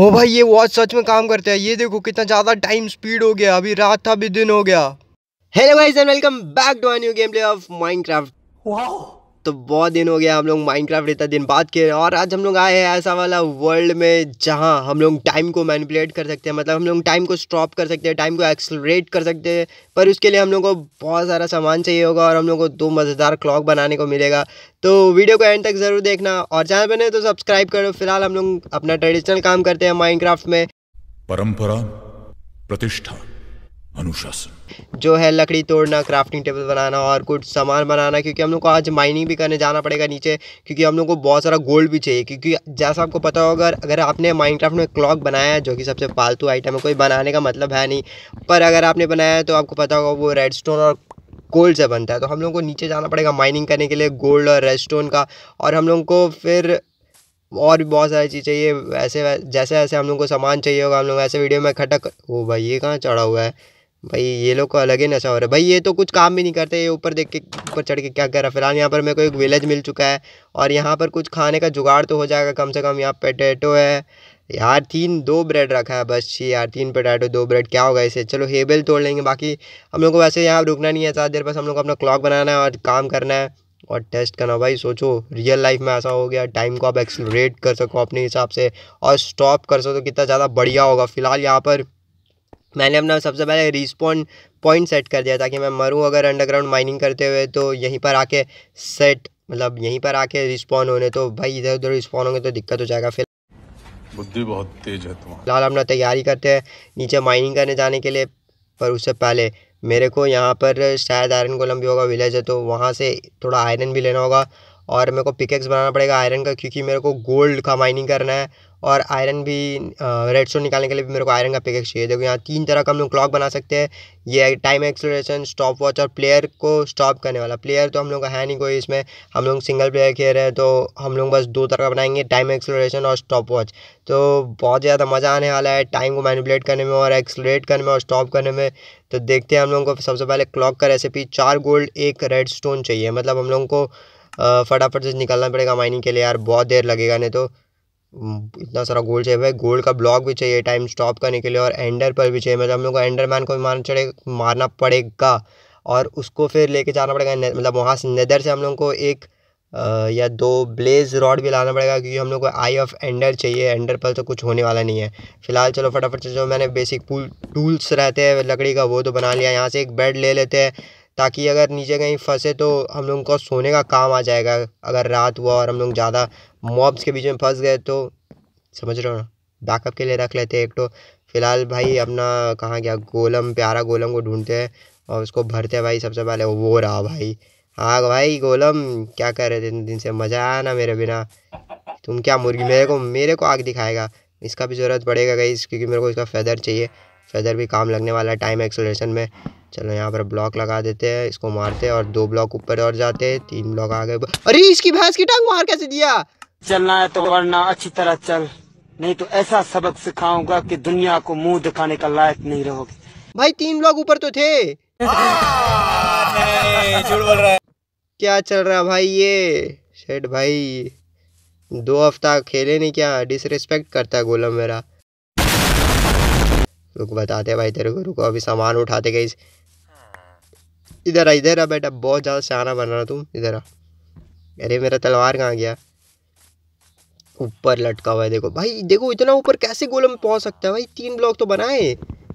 ओ भाई ये वॉच सच में काम करते हैं ये देखो कितना ज़्यादा टाइम स्पीड हो गया अभी रात था अभी दिन हो गया hello guys and welcome back to new game play of Minecraft wow तो बहुत दिन हो गया हम लोग माइनक्राफ्ट इतना दिन बात किए और आज हम लोग आए हैं ऐसा वाला वर्ल्ड में जहाँ हम लोग टाइम को मैनिपुलेट कर सकते हैं मतलब हम लोग टाइम को स्टॉप कर सकते हैं टाइम को एक्सलरेट कर सकते हैं पर उसके लिए हम लोग को बहुत सारा सामान चाहिए होगा और हम लोग को दो मज़ेदार क्लॉक बनाने को मिलेगा तो वीडियो को एंड तक ज़रूर देखना और चैनल बने तो सब्सक्राइब करो फिलहाल हम लोग अपना ट्रेडिशनल काम करते हैं माइनक्राफ्ट में परंपरा प्रतिष्ठा अनुशासन जो है लकड़ी तोड़ना क्राफ्टिंग टेबल बनाना और कुछ सामान बनाना क्योंकि हम लोग को आज माइनिंग भी करने जाना पड़ेगा नीचे क्योंकि हम लोग को बहुत सारा गोल्ड भी चाहिए क्योंकि जैसा आपको पता होगा अगर, अगर आपने माइनक्राफ्ट में क्लॉक बनाया है जो कि सबसे फालतू आइटम है कोई बनाने का मतलब है नहीं पर अगर आपने बनाया तो आपको पता होगा वो स्टोन और गोल्ड से बनता है तो हम लोग को नीचे जाना पड़ेगा माइनिंग करने के लिए गोल्ड और स्टोन का और हम लोग को फिर और भी बहुत सारी चीज़ चाहिए वैसे जैसे वैसे हम लोग को सामान चाहिए होगा हम लोग ऐसे वीडियो में खटक ओ भाई ये कहाँ चढ़ा हुआ है भाई ये लोग को अलग ही नशा हो रहा है भाई ये तो कुछ काम भी नहीं करते ये ऊपर देख के ऊपर चढ़ के क्या कर रहा है फिलहाल यहाँ पर मेरे को एक विलेज मिल चुका है और यहाँ पर कुछ खाने का जुगाड़ तो हो जाएगा कम से कम यहाँ पटेटो है यार तीन दो ब्रेड रखा है बस छी यार तीन पटेटो दो ब्रेड क्या होगा इसे चलो हेबल तोड़ लेंगे बाकी हम लोग को वैसे यहाँ रुकना नहीं है ज़्यादा देर बस हम लोग को अपना क्लॉक बनाना है और काम करना है और टेस्ट करना भाई सोचो रियल लाइफ में ऐसा हो गया टाइम को आप एक्सलरेट कर सको अपने हिसाब से और स्टॉप कर सको तो कितना ज़्यादा बढ़िया होगा फिलहाल यहाँ पर मैंने अपना सबसे पहले रिस्पॉन्ड पॉइंट सेट कर दिया ताकि मैं मरूँ अगर अंडरग्राउंड माइनिंग करते हुए तो यहीं पर आके सेट मतलब यहीं पर आके रिस्पॉन्ड होने तो भाई इधर उधर रिस्पॉन्ड होंगे तो दिक्कत हो जाएगा फिर बुद्धि बहुत तेज है तुम्हारी फिलहाल अपना तैयारी करते हैं नीचे माइनिंग करने जाने के लिए पर उससे पहले मेरे को यहाँ पर शायद आयरन कोलम भी होगा विलेज है तो वहाँ से थोड़ा आयरन भी लेना होगा और मेरे को पिकेक्स बनाना पड़ेगा आयरन का क्योंकि मेरे को गोल्ड का माइनिंग करना है और आयरन भी रेड स्टोन निकालने के लिए भी मेरे को आयरन का पिकेक्स चाहिए देखो यहाँ तीन तरह का हम लोग क्लॉक बना सकते हैं ये टाइम एक्सलोरेशन स्टॉप वॉच और प्लेयर को स्टॉप करने वाला प्लेयर तो हम लोग का है नहीं कोई इसमें हम लोग सिंगल प्लेयर खेल रहे हैं तो हम लोग बस दो तरह का बनाएंगे टाइम एक्सलोरेशन और स्टॉप वॉच तो बहुत ज़्यादा मज़ा आने वाला है टाइम को मैनिपुलेट करने में और एक्सलोरेट करने में और स्टॉप करने में तो देखते हैं हम लोगों को सबसे पहले क्लॉक का रेसिपी चार गोल्ड एक रेड स्टोन चाहिए मतलब हम लोगों को फटाफट से निकलना पड़ेगा माइनिंग के लिए यार बहुत देर लगेगा नहीं तो इतना सारा गोल्ड चाहिए भाई गोल्ड का ब्लॉक भी चाहिए टाइम स्टॉप करने के लिए और एंडर पर भी चाहिए मतलब हम लोग को एंडर मैन को भी मारना चढ़े मारना पड़ेगा और उसको फिर लेके जाना पड़ेगा मतलब वहाँ से नदर से हम लोग को एक आ, या दो ब्लेज रॉड भी लाना पड़ेगा क्योंकि हम लोग को आई ऑफ एंडर चाहिए एंडर पर तो कुछ होने वाला नहीं है फिलहाल चलो फटाफट से जो मैंने बेसिक टूल्स रहते हैं लकड़ी का वो तो बना लिया यहाँ से एक बेड ले लेते हैं ताकि अगर नीचे कहीं फंसे तो हम लोगों को सोने का काम आ जाएगा अगर रात हुआ और हम लोग ज़्यादा मॉब्स के बीच में फंस गए तो समझ रहे हो ना बैकअप के लिए रख लेते हैं एक तो फ़िलहाल भाई अपना कहाँ गया गोलम प्यारा गोलम को ढूंढते हैं और उसको भरते हैं भाई सबसे पहले वो रहा भाई हाँ भाई गोलम क्या कर रहे थे दिन, दिन से मज़ा आया ना मेरे बिना तुम क्या मुर्गी मेरे को मेरे को आग दिखाएगा इसका भी ज़रूरत पड़ेगा गई क्योंकि मेरे को इसका फेदर चाहिए फेदर भी काम लगने वाला है टाइम एक्सोलेशन में चलो यहाँ पर ब्लॉक लगा देते हैं इसको मारते हैं और दो ब्लॉक ऊपर और जाते हैं तीन ब्लॉक आगे अरे इसकी भैंस की टांग मार कैसे दिया चलना है तो वरना अच्छी तरह चल नहीं तो ऐसा सबक सिखाऊंगा कि दुनिया को मुंह दिखाने का लायक नहीं रहोगे भाई तीन ब्लॉक ऊपर तो थे क्या चल रहा भाई ये शेट भाई दो हफ्ता खेले नहीं क्या डिसरिस्पेक्ट करता है गोलम मेरा रुक बताते भाई तेरे को रुको अभी सामान उठाते गई इधर आ इधर आ बेटा बहुत ज़्यादा सहाना बन रहा तुम इधर आ अरे मेरा तलवार कहाँ गया ऊपर लटका हुआ है देखो भाई देखो इतना ऊपर कैसे गोलम पहुँच सकता है भाई तीन ब्लॉक तो बनाए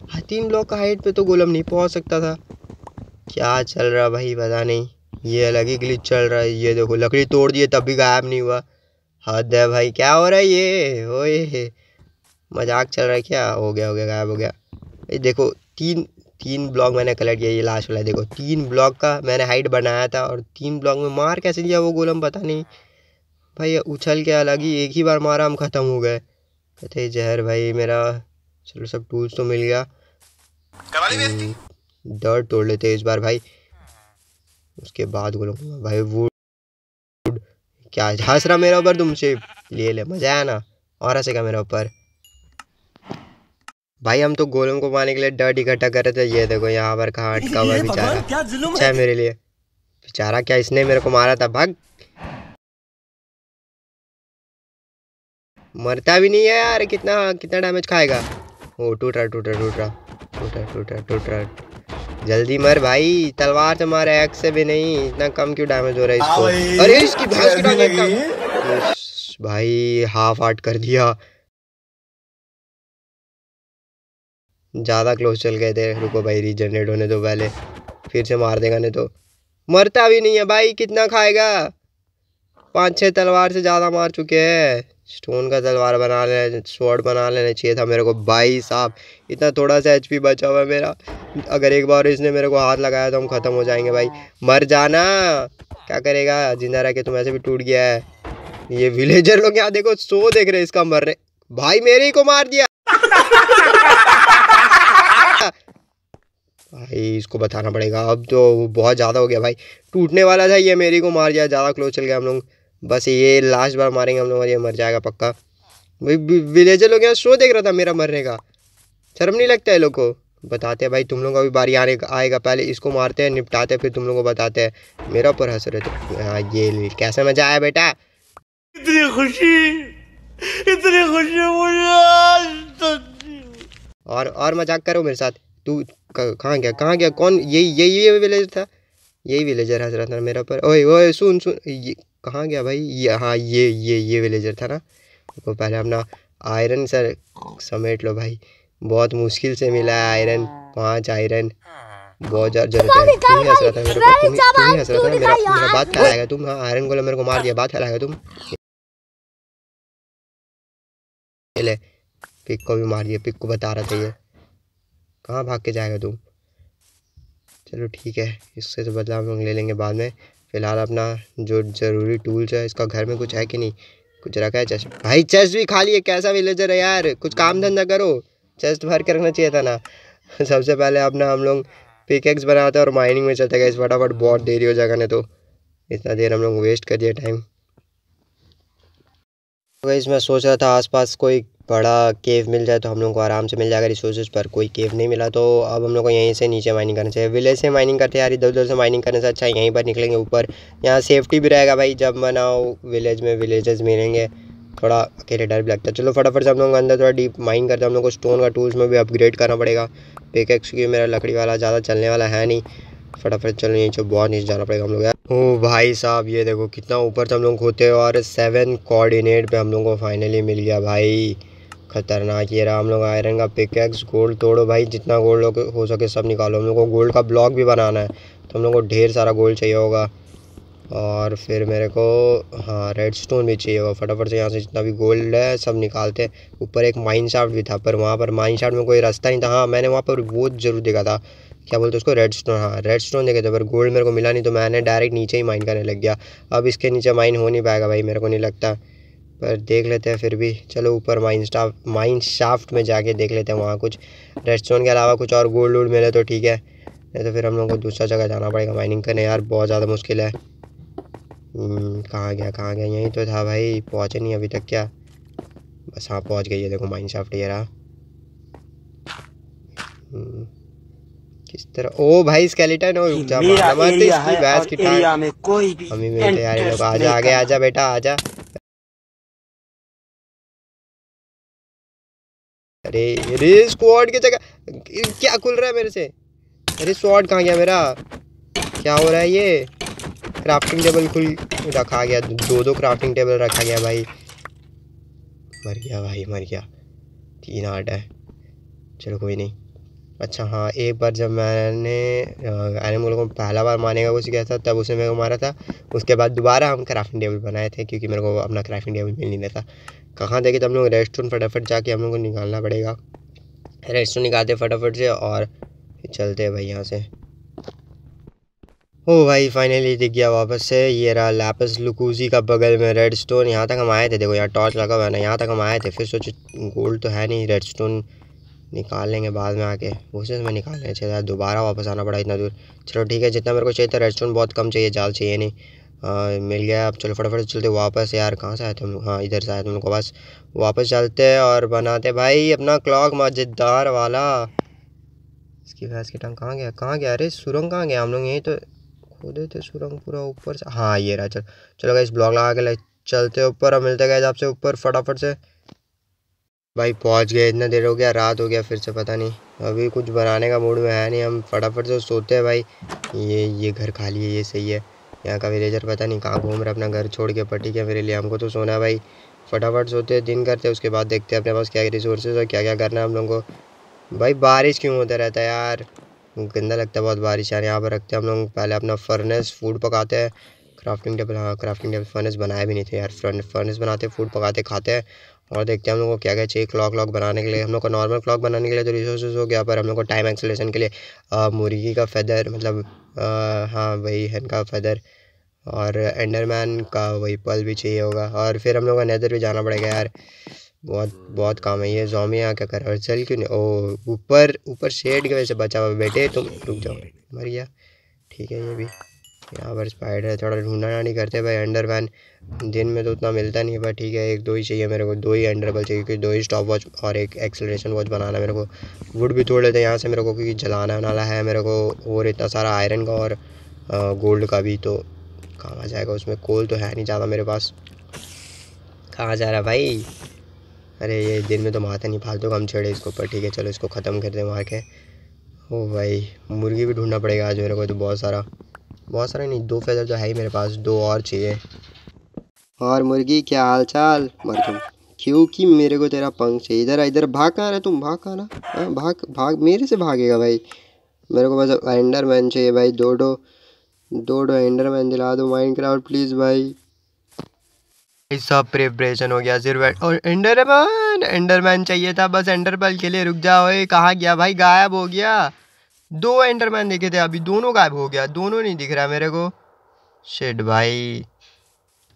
हाँ, तीन ब्लॉक का हाइट पे तो गोलम नहीं पहुँच सकता था क्या चल रहा भाई पता नहीं ये अलग ही ग्लिच चल रहा है ये देखो लकड़ी तोड़ दिए तब भी गायब नहीं हुआ हद है भाई क्या हो रहा है ये ओए मजाक चल रहा है क्या हो गया हो गया गायब हो गया भाई देखो तीन तीन ब्लॉक मैंने कलेक्ट किया ये लास्ट वाला देखो तीन ब्लॉक का मैंने हाइट बनाया था और तीन ब्लॉक में मार कैसे दिया वो गोलम पता नहीं भाई उछल के अलग ही एक ही बार मारा हम ख़त्म हो गए कहते जहर भाई मेरा चलो सब टूल्स तो मिल गया डर हम्म, तोड़ लेते इस बार भाई उसके बाद बोलो भाई वो क्या हंस रहा मेरे ऊपर तुमसे ले ले मज़ा आया ना और हंसेगा मेरे ऊपर भाई हम तो गोलम को पाने के लिए डर्ट इकट्ठा कर रहे थे ये देखो यहाँ पर कहाँ अटका हुआ बेचारा अच्छा है मेरे लिए बेचारा क्या इसने मेरे को मारा था भाग मरता भी नहीं है यार कितना कितना डैमेज खाएगा ओ टूट रहा टूट रहा टूट रहा टूट रहा टूट रहा टूट रहा जल्दी मर भाई तलवार से तो मारे एक से भी नहीं इतना कम क्यों डैमेज हो रहा है इसको हाँ अरे इसकी भाई हाफ आर्ट कर दिया ज़्यादा क्लोज चल गए थे रुको भाई रीजनरेट होने दो पहले फिर से मार देगा नहीं तो मरता भी नहीं है भाई कितना खाएगा पाँच छः तलवार से ज़्यादा मार चुके हैं स्टोन का तलवार बना लेना शॉर्ट बना लेना चाहिए था मेरे को भाई साहब इतना थोड़ा सा एच बचा हुआ है मेरा अगर एक बार इसने मेरे को हाथ लगाया तो हम ख़त्म हो जाएंगे भाई मर जाना क्या करेगा जिंदा रह के तुम तो ऐसे भी टूट गया है ये विलेजर लोग यहाँ देखो सो देख रहे इसका मर रहे भाई मेरे ही को मार दिया भाई इसको बताना पड़ेगा अब तो बहुत ज़्यादा हो गया भाई टूटने वाला था ये मेरी को मार जाए ज़्यादा क्लोज चल गया हम लोग बस ये लास्ट बार मारेंगे हम लोग और ये मर जाएगा पक्का भाई विलेजर लोग यहाँ शो देख रहा था मेरा मरने का शर्म नहीं लगता है लोग को बताते हैं भाई तुम लोग का भी बारी आने का आएगा पहले इसको मारते हैं निपटाते हैं फिर तुम लोग को बताते हैं मेरा ऊपर हंस रहे थे हाँ ये कैसे मजा आया बेटा इतनी खुशी इतनी खुशी मुझे और और मजाक करो मेरे साथ तू कहाँ गया कहाँ गया कौन यही यही ये विलेजर था यही विलेजर हजरत ना मेरा पर ओए ओए सुन सुन ये कहाँ गया भाई ये हाँ ये ये ये विलेजर था ना तो पहले अपना आयरन सर समेट लो भाई बहुत मुश्किल से मिला है आयरन पाँच आयरन बहुत ज़्यादा था तुम हाँ। बात फैलाएगा तुम हाँ आयरन को मेरे को मार दिया बात फैलाएगा तुम पिक को भी मार दिया पिक को बता रहा था ये कहाँ भाग के जाएगा तुम चलो ठीक है इससे तो बदला हम लोग ले लेंगे बाद में फ़िलहाल अपना जो ज़रूरी टूल्स है इसका घर में कुछ है कि नहीं कुछ रखा है चेस्ट भाई चेस्ट भी खाली है कैसा विलेजर है यार कुछ काम धंधा करो चेस्ट भर के रखना चाहिए था ना सबसे पहले अपना हम लोग पिकेक्स बनाते और माइनिंग में चलते गए इस फटाफट बहुत देरी हो जाएगा ना तो इतना देर हम लोग वेस्ट कर दिया टाइम तो मैं सोच रहा था आसपास कोई बड़ा केव मिल जाए तो हम लोग को आराम से मिल जाएगा रिसोर्सेज पर कोई केव नहीं मिला तो अब हम लोग को यहीं से नीचे माइनिंग करना चाहिए विलेज से माइनिंग करते यार इधर उधर से माइनिंग करने से अच्छा यहीं पर निकलेंगे ऊपर यहाँ सेफ्टी भी रहेगा भाई जब बनाओ विलेज में विलेजेस मिलेंगे थोड़ा अकेले डर भी लगता है चलो फटाफट से हम लोग अंदर थोड़ा डीप माइन करते हैं हम लोग को स्टोन का टूल्स में भी अपग्रेड करना पड़ेगा पिकेक्स क्योंकि मेरा लकड़ी वाला ज़्यादा चलने वाला है नहीं फटाफट चलो नीचे बहुत नीचे जाना पड़ेगा हम लोग यार ओ भाई साहब ये देखो कितना ऊपर से हम लोग होते और सेवन कोऑर्डिनेट पे हम लोग को फाइनली मिल गया भाई खतरनाक ये रहा हम लोग आयरन का पिकेक्स गोल्ड तोड़ो भाई जितना गोल्ड हो सके सब निकालो हम लोग को गोल्ड का ब्लॉक भी बनाना है तो हम लोग को ढेर सारा गोल्ड चाहिए होगा और फिर मेरे को हाँ रेड स्टोन भी चाहिए होगा फटाफट से यहाँ से जितना भी गोल्ड है सब निकालते ऊपर एक माइन शाफ्ट भी था पर वहाँ पर माइन शाफ्ट में कोई रास्ता नहीं था हाँ मैंने वहाँ पर बहुत ज़रूर देखा था क्या बोलते उसको रेड स्टोन हाँ रेड स्टोन देखे थे पर गोल्ड मेरे को मिला नहीं तो मैंने डायरेक्ट नीचे ही माइन करने लग गया अब इसके नीचे माइन हो नहीं पाएगा भाई मेरे को नहीं लगता पर देख लेते हैं फिर भी चलो ऊपर माइन स्टाफ माइन शाफ्ट में जाके देख लेते हैं वहाँ कुछ रेस्टोरेंट के अलावा कुछ और गोल्ड वोल्ड मिले तो ठीक है नहीं तो फिर हम लोग को दूसरा जगह जाना पड़ेगा माइनिंग करने यार बहुत ज़्यादा मुश्किल है हम्म, कहाँ गया कहाँ गया यहीं तो था भाई पहुँचे नहीं अभी तक क्या बस हाँ पहुँच गई है देखो माइन शाफ्ट ये रहा हम्म, किस तरह ओ भाई स्केलेटन हो जा मार इसकी भैंस की टांग हमें मिलते यार ये लोग आजा आगे आजा बेटा आजा अरे अरे स्क्वाड की जगह क्या खुल रहा है मेरे से अरे स्वाड कहाँ गया मेरा क्या हो रहा है ये क्राफ्टिंग टेबल खुल रखा गया दो दो क्राफ्टिंग टेबल रखा गया भाई मर गया भाई मर गया तीन आठ है चलो कोई नहीं अच्छा हाँ एक बार जब मैंने एनिमल को पहला बार मारने का कुछ किया था तब उसे मेरे को मारा था उसके बाद दोबारा हम क्राफ्टिंग टेबल बनाए थे क्योंकि मेरे को अपना क्राफ्टिंग टेबल मिल नहीं रहा था कहाँ देखे तो हम लोग रेस्टोरेंट फटाफट जाके हम लोग को निकालना पड़ेगा रेस्टोरेंट निकालते फटाफट से और चलते हैं भाई यहाँ से ओ भाई फाइनली दिख गया वापस से ये रहा लैपस लुकूजी का बगल में रेड स्टोन यहाँ तक हम आए थे देखो यहाँ टॉर्च लगा हुआ है ना यहाँ तक हम आए थे फिर सोचो गोल्ड तो है नहीं रेड स्टोन निकाल लेंगे बाद में आके उसे में निकालना लेना चाहिए दोबारा वापस आना पड़ा इतना दूर चलो ठीक है जितना मेरे को चाहिए था रेड स्टोन बहुत कम चाहिए जाल चाहिए नहीं मिल गया अब चलो फटाफट चलते वापस यार कहाँ से आए थे हम लोग हाँ इधर से आए थे हम लोग वापस वापस चलते हैं और बनाते भाई अपना क्लॉक मजेदार वाला इसकी भैंस की टंग कहाँ गया कहाँ गया अरे सुरंग कहाँ गया हम लोग यहीं तो खोदे थे सुरंग पूरा ऊपर से हाँ ये रहा चल चलो इस ब्लॉग लगा के चलते ऊपर और मिलते गए आपसे ऊपर फटाफट से भाई पहुंच गए इतना देर हो गया रात हो गया फिर से पता नहीं अभी कुछ बनाने का मूड में है नहीं हम फटाफट से सोते हैं भाई ये ये घर खाली है ये सही है यहाँ का विलेजर पता नहीं कहाँ घूम रहा है अपना घर छोड़ के पटी के मेरे लिए हमको तो सोना भाई फटाफट सोते दिन करते उसके बाद देखते हैं अपने पास क्या रिसोर्सेज और क्या क्या करना है हम लोगों को भाई बारिश क्यों होता रहता है यार गंदा लगता है बहुत बारिश यार यहाँ पर रखते हैं हम लोग पहले अपना फर्नेस फूड पकाते हैं क्राफ्टिंग टेबल हाँ क्राफ्टिंग टेबल फर्नेस बनाए भी नहीं थे यार फर्नेस बनाते फूड पकाते खाते हैं और देखते हैं हम लोग को क्या क्या चाहिए क्लॉक क्लॉक बनाने के लिए हम लोग को नॉर्मल क्लॉक बनाने के लिए तो रिसोर्सेज हो गया पर हम लोग को टाइम एक्सलेशन के लिए मुर्गी का फेदर मतलब हाँ वही हैन का फेदर और एंडरमैन का वही पल भी चाहिए होगा और फिर हम लोग का नैदर भी जाना पड़ेगा यार बहुत बहुत काम है ये जोमी यहाँ क्या कर रहा है चल क्यों नहीं ओ ऊपर ऊपर शेड की वजह से बचा हुआ बेटे तुम रुक जाओ मर गया ठीक है ये भी यहाँ पर स्पाइडर है थोड़ा ढूंढना नहीं करते भाई अंडर दिन में तो उतना मिलता नहीं है पर ठीक है एक दो ही चाहिए मेरे को दो ही हैंड डबल चाहिए क्योंकि दो ही स्टॉप वॉच और एक एक्सेलरेशन वॉच बनाना है मेरे को वुड भी तोड़ लेते हैं यहाँ से मेरे को क्योंकि जलाना वाला है मेरे को और इतना सारा आयरन का और गोल्ड का भी तो कहाँ आ जाएगा उसमें कोल तो है नहीं ज़्यादा मेरे पास कहाँ जा रहा है भाई अरे ये दिन में तो माता नहीं फालतू तो कम छेड़े इसको ऊपर ठीक है चलो इसको ख़त्म कर दें वहाँ के ओ भाई मुर्गी भी ढूंढना पड़ेगा आज मेरे को तो बहुत सारा बहुत सारा नहीं दो फैदर तो है ही मेरे पास दो और चाहिए और मुर्गी क्या हाल चाल मर तुम क्योंकि मेरे को तेरा पंख से इधर इधर भाग कहाँ रहा तुम भाग कहाँ ना आ, हाँ, भाग भाग मेरे से भागेगा भाई मेरे को बस एंडरमैन चाहिए भाई दो दो दो दो एंडरमैन दिला दो माइनक्राफ्ट प्लीज़ भाई सब प्रिपरेशन हो गया सिर्फ और एंडरमैन एंडरमैन चाहिए था बस एंडरपल के लिए रुक जाओ ये कहाँ गया भाई गायब हो गया दो एंडरमैन देखे थे अभी दोनों गायब हो गया दोनों नहीं दिख रहा मेरे को शेड भाई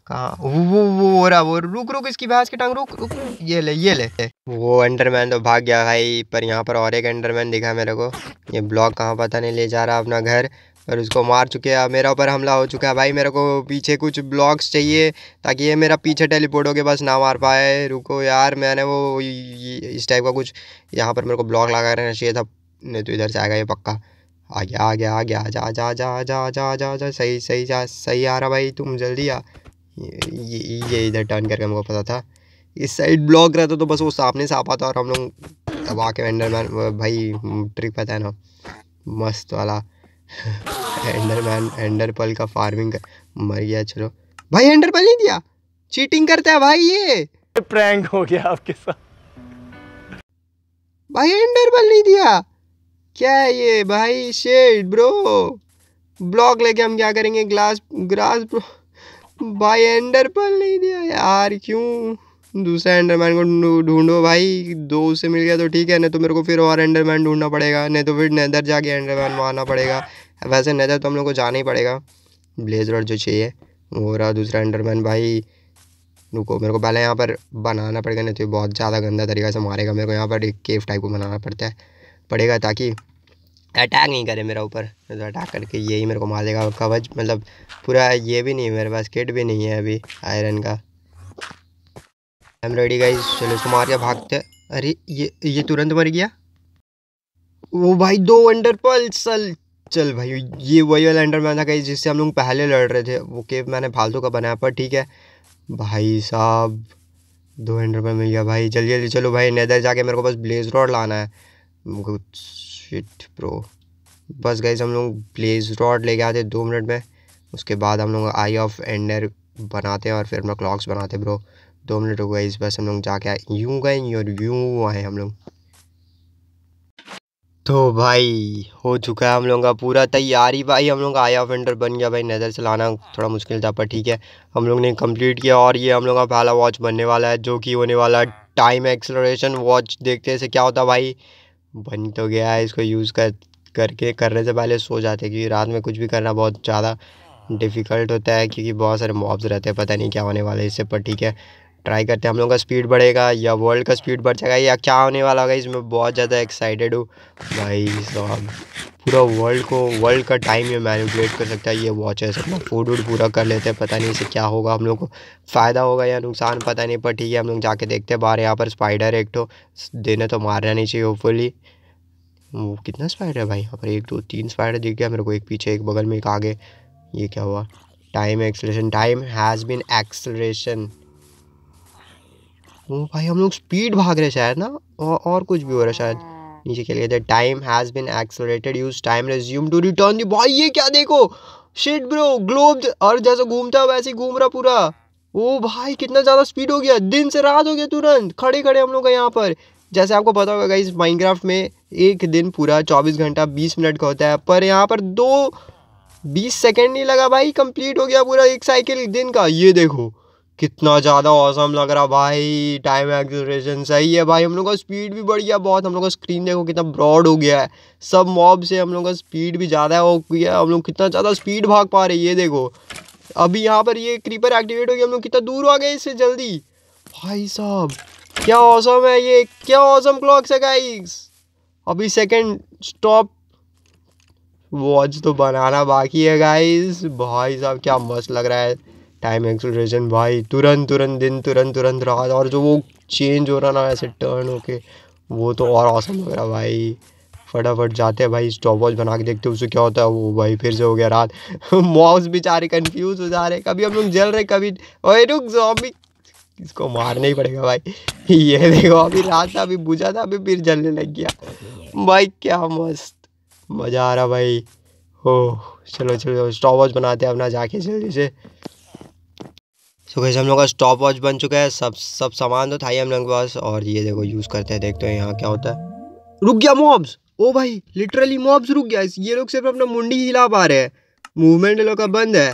कहाँ वो वो हो रहा वो रुक रुक इसकी भैंस की टांग रुक रुक ये ले ये ले वो अंडरमैन तो भाग गया भाई पर यहाँ पर और एक अंडरमैन दिखा मेरे को ये ब्लॉक कहाँ पता नहीं ले जा रहा अपना घर पर उसको मार चुके हैं मेरा ऊपर हमला हो चुका है भाई मेरे को पीछे कुछ ब्लॉक्स चाहिए ताकि ये मेरा पीछे टेलीपोर्ट होके बस ना मार पाए रुको यार मैंने वो इस टाइप का कुछ यहाँ पर मेरे को ब्लॉक लगा रहना चाहिए था नहीं तो इधर से आएगा ये पक्का आ गया आ गया आ गया जा जा जा जा जा जा जा सही सही जा सही आ रहा भाई तुम जल्दी आ ये ये इधर टर्न करके हमको पता था इस साइड ब्लॉक रहता तो बस वो सामने साफ आता और हम लोग दबा के एंडरमैन भाई ट्रिक हम्म, पता है ना मस्त वाला एंडरमैन एंडरपल का फार्मिंग कर मर गया चलो भाई एंडरपल नहीं दिया चीटिंग करता है भाई ये प्रैंक हो गया आपके साथ भाई एंडरपल नहीं दिया क्या है ये भाई शेड ब्रो ब्लॉक लेके हम क्या करेंगे ग्लास ग्रास ब्रो भाई एंडर पर नहीं दिया यार क्यों दूसरा एंडरमैन को ढूंढो भाई दो से मिल गया तो ठीक है नहीं तो मेरे को फिर और एंडरमैन ढूंढना पड़ेगा नहीं तो फिर नैदर जाके एंडरमैन मारना पड़ेगा वैसे नैदर तो हम लोग को जाना ही पड़ेगा ब्लेज जो चाहिए वो रहा दूसरा अंडरमैन भाई रुको मेरे को पहले यहाँ पर बनाना पड़ेगा नहीं तो बहुत ज़्यादा गंदा तरीका से मारेगा मेरे को यहाँ पर एक केव टाइप को बनाना पड़ता है पड़ेगा ताकि अटैक नहीं करे मेरा ऊपर तो अटैक करके यही मेरे को मार देगा कवच मतलब पूरा ये भी नहीं है मेरे पास किट भी नहीं है अभी आयरन का आई एम रेडी गाइज चलो इसको मार के भागते अरे ये ये तुरंत मर गया वो भाई दो अंडर पल्सल चल भाई ये वही वाला अंडर मैन था कहीं जिससे हम लोग पहले लड़ रहे थे वो के मैंने फालतू का बनाया पर ठीक है भाई साहब दो अंडर मैन मिल गया भाई जल्दी जल्दी चलो भाई नेदर जाके मेरे को बस ब्लेज रॉड लाना है शिट प्रो बस गए हम लोग ब्लेज रॉड लेके आते दो मिनट में उसके बाद हम लोग आई ऑफ एंडर बनाते हैं और फिर हम लोग क्लॉक्स बनाते हैं ब्रो दो मिनट हो गए इस बस हम लोग जाके आए यूँ गए और यूँ आए हम लोग तो भाई हो चुका है हम लोगों का पूरा तैयारी भाई हम लोग का आई ऑफ एंडर बन गया भाई नज़र से लाना थोड़ा मुश्किल था पर ठीक है हम लोग ने कंप्लीट किया और ये हम लोग का पहला वॉच बनने वाला है जो कि होने वाला टाइम एक्सलोरेशन वॉच देखते से क्या होता भाई बन तो गया है इसको यूज़ कर करके करने से पहले सो जाते हैं क्योंकि रात में कुछ भी करना बहुत ज़्यादा डिफ़िकल्ट होता है क्योंकि बहुत सारे मॉब्स रहते हैं पता नहीं क्या होने वाला है इससे पर ठीक है ट्राई करते हैं हम लोग का स्पीड बढ़ेगा या वर्ल्ड का स्पीड बढ़ जाएगा या क्या होने वाला होगा इसमें बहुत ज़्यादा एक्साइटेड हूँ भाई साहब पूरा वर्ल्ड को वर्ल्ड का टाइम ये मैनिपुलेट कर सकता है ये है सब फूड वूड पूरा कर लेते हैं पता नहीं इसे क्या होगा हम लोग को फ़ायदा होगा या नुकसान पता नहीं पर ठीक है हम लोग जाके देखते हैं बाहर यहाँ पर स्पाइडर एक तो देने तो मारना नहीं चाहिए होपफुली वो कितना स्पाइडर है भाई यहाँ पर एक दो तीन स्पाइडर दिख गया मेरे को एक पीछे एक बगल में एक आगे ये क्या हुआ time acceleration time has been acceleration वो तो भाई हम लोग स्पीड भाग रहे शायद ना और, और कुछ भी हो रहा शायद हाँ। नीचे के लिए time has been accelerated use time resume to return भाई ये क्या देखो शिट ब्रो ग्लोब और जैसे घूमता वैसे घूम रहा पूरा ओ भाई कितना ज़्यादा स्पीड हो गया दिन से रात हो गया तुरंत खड़े खड़े हम लोग का यहाँ पर जैसे आपको पता होगा इस माइनक्राफ्ट में एक दिन पूरा चौबीस घंटा बीस मिनट का होता है पर यहाँ पर दो बीस सेकेंड नहीं लगा भाई कंप्लीट हो गया पूरा एक साइकिल दिन का ये देखो कितना ज़्यादा औसम लग रहा भाई टाइम एक्सोरेशन सही है भाई हम लोग का स्पीड भी बढ़िया बहुत हम लोग का स्क्रीन देखो कितना ब्रॉड हो गया है सब मॉब से हम लोग का स्पीड भी ज़्यादा हो गया हम लोग कितना ज़्यादा स्पीड भाग पा रहे ये देखो अभी यहाँ पर ये क्रीपर एक्टिवेट हो गया हम लोग कितना दूर आ गए इससे जल्दी भाई साहब क्या औसम है ये क्या औसम क्लॉक है गाइस अभी सेकेंड स्टॉप वॉच तो बनाना बाकी है गाइस भाई साहब क्या मस्त लग रहा है टाइम एक्सलेशन भाई तुरंत तुरंत दिन तुरंत तुरंत रहा और जो वो चेंज हो रहा ना ऐसे टर्न होके वो तो और आसान लग रहा भाई फटाफट जाते हैं भाई स्टॉप वॉच बना के देखते उससे क्या होता है वो भाई फिर से हो गया रात मॉस बेचारे कन्फ्यूज हो जा रहे कभी हम लोग जल रहे कभी ओए रुक जॉम्बी इसको मारना ही पड़ेगा भाई ये देखो अभी रात था अभी बुझा था अभी फिर जलने लग गया भाई क्या मस्त मज़ा आ रहा भाई हो चलो चलो स्टॉप वॉच बनाते हैं अपना जाके जल्दी से सो कैसे हम लोग का स्टॉप वॉच बन चुका है सब सब सामान तो था ही हम लोग के पास और ये देखो यूज़ करते हैं देखते हैं यहाँ क्या होता है रुक गया मॉब्स ओ भाई लिटरली मॉब्स रुक गया ये लोग सिर्फ अपना मुंडी हिला पा रहे हैं मूवमेंट लोग का बंद है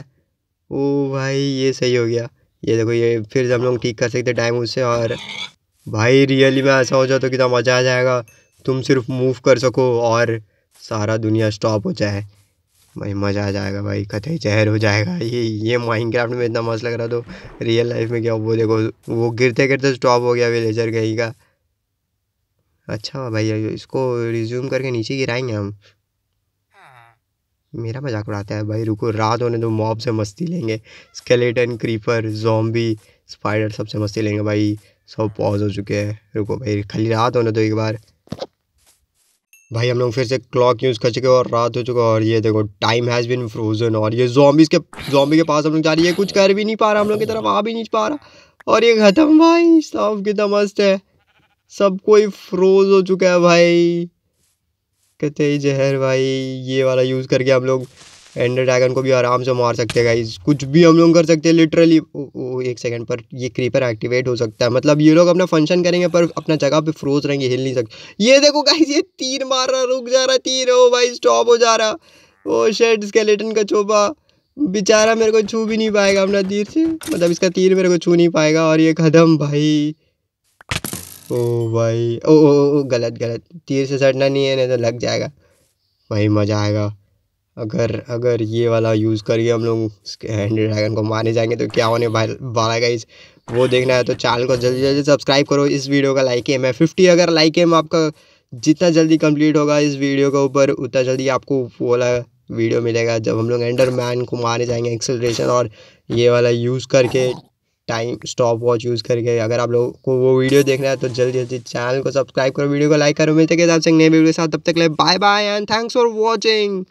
ओ भाई ये सही हो गया ये देखो ये फिर हम लोग ठीक कर सकते टाइम उससे और भाई रियली में ऐसा हो जाए तो कितना मज़ा आ जाएगा तुम सिर्फ मूव कर सको और सारा दुनिया स्टॉप हो जाए भाई मज़ा आ जाएगा भाई कतई जहर हो जाएगा ये ये माइनक्राफ्ट में इतना मस्त लग रहा तो रियल लाइफ में क्या वो देखो वो गिरते गिरते स्टॉप हो गया विलेजर कहीं का अच्छा भाई इसको रिज्यूम करके नीचे गिराएंगे हम मेरा मजाक उड़ाता है भाई रुको रात होने तो मॉब से मस्ती लेंगे स्केलेटन क्रीपर जोम्बी स्पाइडर सबसे मस्ती लेंगे भाई सब पॉज हो चुके हैं रुको भाई खाली रात होने दो एक बार भाई हम लोग फिर से क्लॉक यूज़ कर चुके और रात हो चुका और ये देखो टाइम हैज़ बिन फ्रोजन और ये जॉम्बिस के जॉम्बी के पास हम लोग जा रही है कुछ कर भी नहीं पा रहा हम लोग की तरफ आ भी नहीं पा रहा और ये ख़त्म भाई सब कितना मस्त है सब कोई फ्रोज हो चुका है भाई कहते जहर भाई ये वाला यूज़ करके हम लोग एंडर ड्रैगन को भी आराम से मार सकते हैं गाइज कुछ भी हम लोग कर सकते हैं लिटरली एक सेकंड पर ये क्रीपर एक्टिवेट हो सकता है मतलब ये लोग अपना फंक्शन करेंगे पर अपना जगह पे फ्रोज रहेंगे हिल नहीं सकते ये देखो गाइज ये तीर मार रहा रुक जा रहा तीर हो भाई स्टॉप हो जा रहा वो शेड स्केलेटन का चोपा बेचारा मेरे को छू भी नहीं पाएगा अपना तीर से मतलब इसका तीर मेरे को छू नहीं पाएगा और ये कदम भाई ओ भाई ओ, ओ, ओ गलत गलत तीर से सटना नहीं है नहीं तो लग जाएगा भाई मज़ा आएगा अगर अगर ये वाला यूज़ करिए हम लोग हैंड ड्रैगन को मारने जाएंगे तो क्या होने वाला इस वो देखना है तो चैनल को जल्दी जल्दी सब्सक्राइब करो इस वीडियो का लाइक एम है फिफ्टी अगर लाइक एम आपका जितना जल्दी कंप्लीट होगा इस वीडियो के ऊपर उतना जल्दी आपको वो वाला वीडियो मिलेगा जब हम लोग एंडर मैन को मारे जाएंगे एक्सेलरेशन और ये वाला यूज़ करके टाइम स्टॉप वॉच यूज़ करके अगर आप लोगों को वो वीडियो देखना है तो जल्दी जल्दी चैनल को सब्सक्राइब करो वीडियो को लाइक करो मिलते नए वीडियो के साथ तब तक ले bye bye and thanks for watching